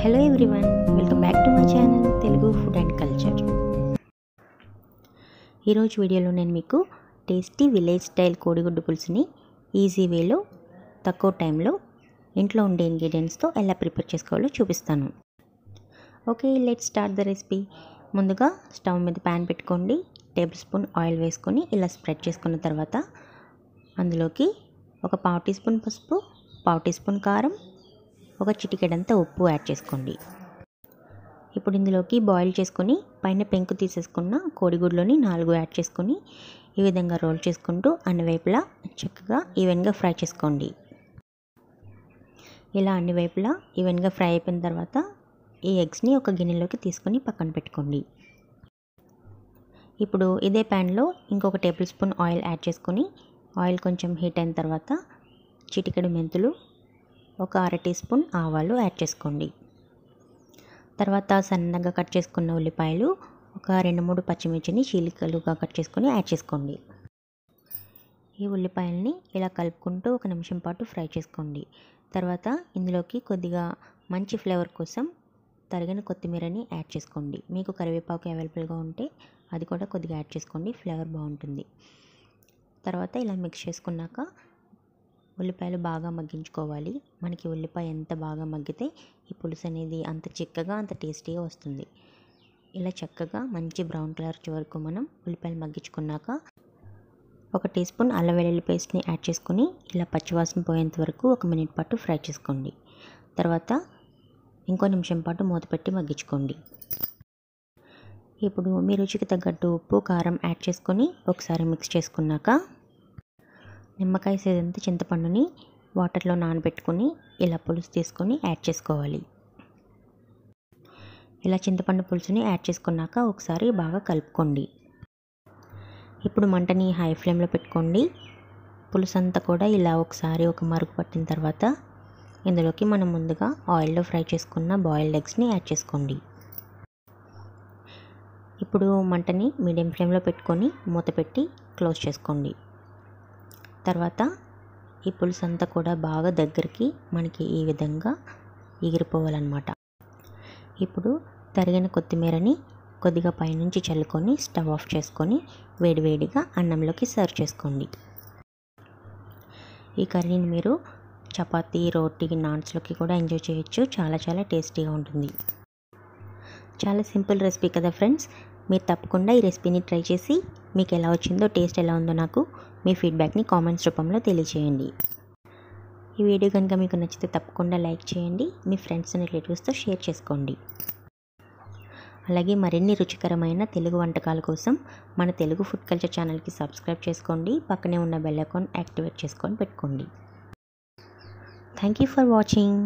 hello everyone welcome back to my channel Telugu food and culture ఈరోజు వీడియోలో నేను మీకు టేస్టీ విలేజ్ స్టైల్ కోడిగుడ్డు పులుసుని ఈజీ వేలో తక్కువ టైంలో ఇంట్లో ఉండే ఇంగ్రీడియంట్స్తో ఎలా ప్రిపేర్ చేసుకోవాలో చూపిస్తాను okay let start the recipe ముందుగా స్టవ్ మీద ప్యాన్ పెట్టుకోండి టేబుల్ స్పూన్ ఆయిల్ వేసుకొని ఇలా స్ప్రెడ్ చేసుకున్న తర్వాత అందులోకి ఒక పావు టీ స్పూన్ పసుపు పావు టీ స్పూన్ కారం ఒక చిటికెడంతా ఉప్పు యాడ్ చేసుకోండి ఇప్పుడు ఇందులోకి బాయిల్ చేసుకొని పైన పెంకు తీసేసుకున్న కోడిగుడ్లోని నాలుగు యాడ్ చేసుకొని ఈ విధంగా రోల్ చేసుకుంటూ అన్ని వైపులా చక్కగా ఈవెన్గా ఫ్రై చేసుకోండి ఇలా అన్ని వైపులా ఈవెన్గా ఫ్రై అయిపోయిన తర్వాత ఈ ఎగ్స్ని ఒక గిన్నెలోకి తీసుకొని పక్కన పెట్టుకోండి ఇప్పుడు ఇదే ప్యాన్లో ఇంకొక టేబుల్ స్పూన్ ఆయిల్ యాడ్ చేసుకొని ఆయిల్ కొంచెం హీట్ అయిన తర్వాత చిటికెడు మెంతులు ఒక అర టీ స్పూన్ ఆవాలు యాడ్ చేసుకోండి తర్వాత సన్నగా కట్ చేసుకున్న ఉల్లిపాయలు ఒక రెండు మూడు పచ్చిమిర్చిని చీలికలుగా కట్ చేసుకొని యాడ్ చేసుకోండి ఈ ఉల్లిపాయలని ఇలా కలుపుకుంటూ ఒక నిమిషం పాటు ఫ్రై చేసుకోండి తర్వాత ఇందులోకి కొద్దిగా మంచి ఫ్లేవర్ కోసం తరిగిన కొత్తిమీరని యాడ్ చేసుకోండి మీకు కరివేపాకు అవైలబుల్గా ఉంటే అది కూడా కొద్దిగా యాడ్ చేసుకోండి ఫ్లేవర్ బాగుంటుంది తర్వాత ఇలా మిక్స్ చేసుకున్నాక ఉల్లిపాయలు బాగా మగ్గించుకోవాలి మనకి ఉల్లిపాయ ఎంత బాగా మగ్గితే ఈ పులుసు అనేది అంత చిక్కగా అంత టేస్టీగా వస్తుంది ఇలా చక్కగా మంచి బ్రౌన్ కలర్ వరకు మనం ఉల్లిపాయలు మగ్గించుకున్నాక ఒక టీ స్పూన్ అల్లవెల్లుల్లి వెల్లుల్లి పేస్ట్ని యాడ్ చేసుకుని ఇలా పచ్చివాసన పోయేంత వరకు ఒక మినిట్ పాటు ఫ్రై చేసుకోండి తర్వాత ఇంకో నిమిషం పాటు మూత పెట్టి మగ్గించుకోండి ఇప్పుడు మీ రుచికి తగ్గట్టు ఉప్పు కారం యాడ్ చేసుకొని ఒకసారి మిక్స్ చేసుకున్నాక నిమ్మకాయ సైజ్ అంతా చింతపండుని వాటర్లో నానబెట్టుకొని ఇలా పులుసు తీసుకొని యాడ్ చేసుకోవాలి ఇలా చింతపండు పులుసుని యాడ్ చేసుకున్నాక ఒకసారి బాగా కలుపుకోండి ఇప్పుడు మంటని హై ఫ్లేమ్లో పెట్టుకోండి పులుసు అంతా కూడా ఇలా ఒకసారి ఒక మరుగు పట్టిన తర్వాత ఇందులోకి మనం ముందుగా ఆయిల్లో ఫ్రై చేసుకున్న బాయిల్డ్ ఎగ్స్ని యాడ్ చేసుకోండి ఇప్పుడు మంటని మీడియం ఫ్లేమ్లో పెట్టుకొని మూత పెట్టి క్లోజ్ చేసుకోండి తర్వాత ఈ పులుసు అంతా కూడా బాగా దగ్గరికి మనకి ఈ విధంగా ఎగిరిపోవాలన్నమాట ఇప్పుడు తరిగిన కొత్తిమీరని కొద్దిగా పైనుంచి చల్లుకొని స్టవ్ ఆఫ్ చేసుకొని వేడివేడిగా అన్నంలోకి సర్వ్ చేసుకోండి ఈ కర్రీని మీరు చపాతీ రోటీ నాన్స్లోకి కూడా ఎంజాయ్ చేయొచ్చు చాలా చాలా టేస్టీగా ఉంటుంది చాలా సింపుల్ రెసిపీ కదా ఫ్రెండ్స్ మీరు తప్పకుండా ఈ రెసిపీని ట్రై చేసి మీకు ఎలా వచ్చిందో టేస్ట్ ఎలా ఉందో నాకు మీ ఫీడ్బ్యాక్ని కామెంట్స్ రూపంలో తెలియచేయండి ఈ వీడియో కనుక మీకు నచ్చితే తప్పకుండా లైక్ చేయండి మీ ఫ్రెండ్స్ అండ్ రిలేటివ్స్తో షేర్ చేసుకోండి అలాగే మరిన్ని రుచికరమైన తెలుగు వంటకాల కోసం మన తెలుగు ఫుడ్ కల్చర్ ఛానల్కి సబ్స్క్రైబ్ చేసుకోండి పక్కనే ఉన్న బెల్ అకౌంట్ యాక్టివేట్ చేసుకొని పెట్టుకోండి థ్యాంక్ యూ ఫర్ వాచింగ్